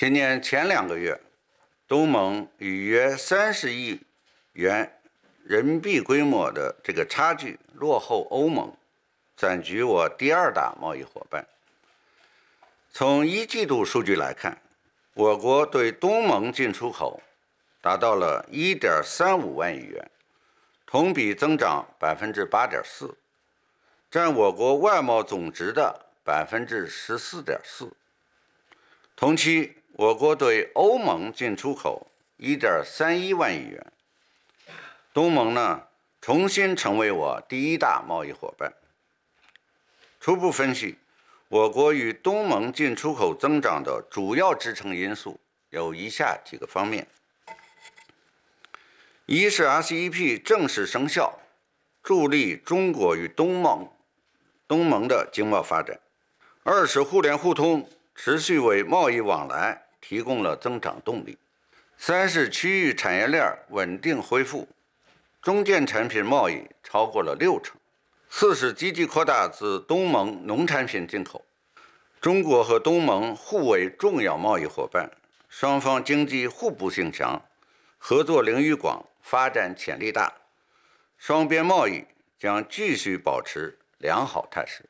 今年前两个月，东盟与约三十亿元人民币规模的这个差距落后欧盟，暂居我第二大贸易伙伴。从一季度数据来看，我国对东盟进出口达到了一点三五万亿元，同比增长百分之八点四，占我国外贸总值的百分之十四点四。同期。我国对欧盟进出口一点三一万亿元，东盟呢重新成为我第一大贸易伙伴。初步分析，我国与东盟进出口增长的主要支撑因素有以下几个方面：一是 RCEP 正式生效，助力中国与东盟东盟的经贸发展；二是互联互通持续为贸易往来。提供了增长动力。三是区域产业链稳定恢复，中间产品贸易超过了六成。四是积极扩大自东盟农产品进口。中国和东盟互为重要贸易伙伴，双方经济互补性强，合作领域广，发展潜力大，双边贸易将继续保持良好态势。